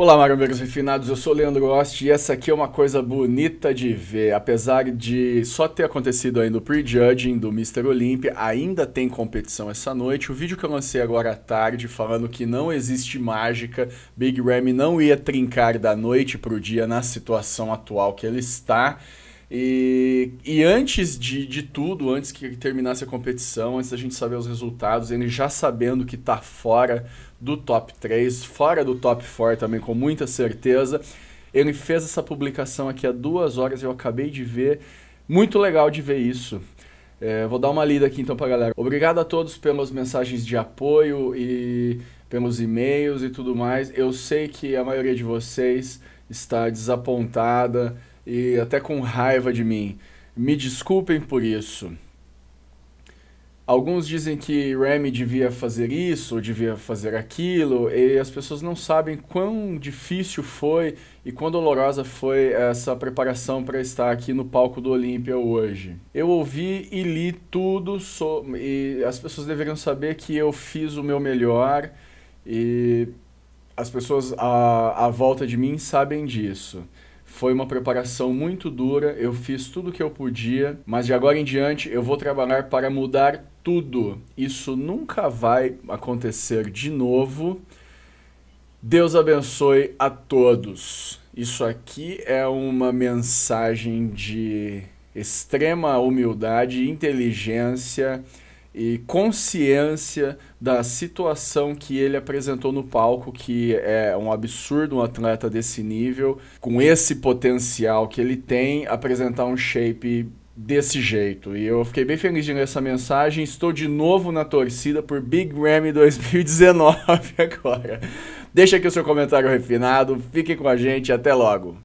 Olá, marombeiros refinados, eu sou o Leandro Ost e essa aqui é uma coisa bonita de ver. Apesar de só ter acontecido ainda o prejudging do Mr. Olympia, ainda tem competição essa noite. O vídeo que eu lancei agora à tarde falando que não existe mágica, Big Ram não ia trincar da noite para o dia na situação atual que ele está. E, e antes de, de tudo, antes que terminasse a competição, antes da gente saber os resultados, ele já sabendo que está fora do top 3, fora do top 4 também, com muita certeza, ele fez essa publicação aqui há duas horas, eu acabei de ver. Muito legal de ver isso. É, vou dar uma lida aqui então pra galera. Obrigado a todos pelas mensagens de apoio e pelos e-mails e tudo mais. Eu sei que a maioria de vocês está desapontada e até com raiva de mim. Me desculpem por isso. Alguns dizem que Remy devia fazer isso ou devia fazer aquilo, e as pessoas não sabem quão difícil foi e quão dolorosa foi essa preparação para estar aqui no palco do Olímpia hoje. Eu ouvi e li tudo, so e as pessoas deveriam saber que eu fiz o meu melhor, e as pessoas à, à volta de mim sabem disso. Foi uma preparação muito dura, eu fiz tudo o que eu podia, mas de agora em diante eu vou trabalhar para mudar tudo. Isso nunca vai acontecer de novo. Deus abençoe a todos. Isso aqui é uma mensagem de extrema humildade, inteligência e consciência da situação que ele apresentou no palco, que é um absurdo um atleta desse nível, com esse potencial que ele tem, apresentar um shape desse jeito. E eu fiquei bem feliz de ler essa mensagem. Estou de novo na torcida por Big Grammy 2019 agora. Deixa aqui o seu comentário refinado, fique com a gente, até logo.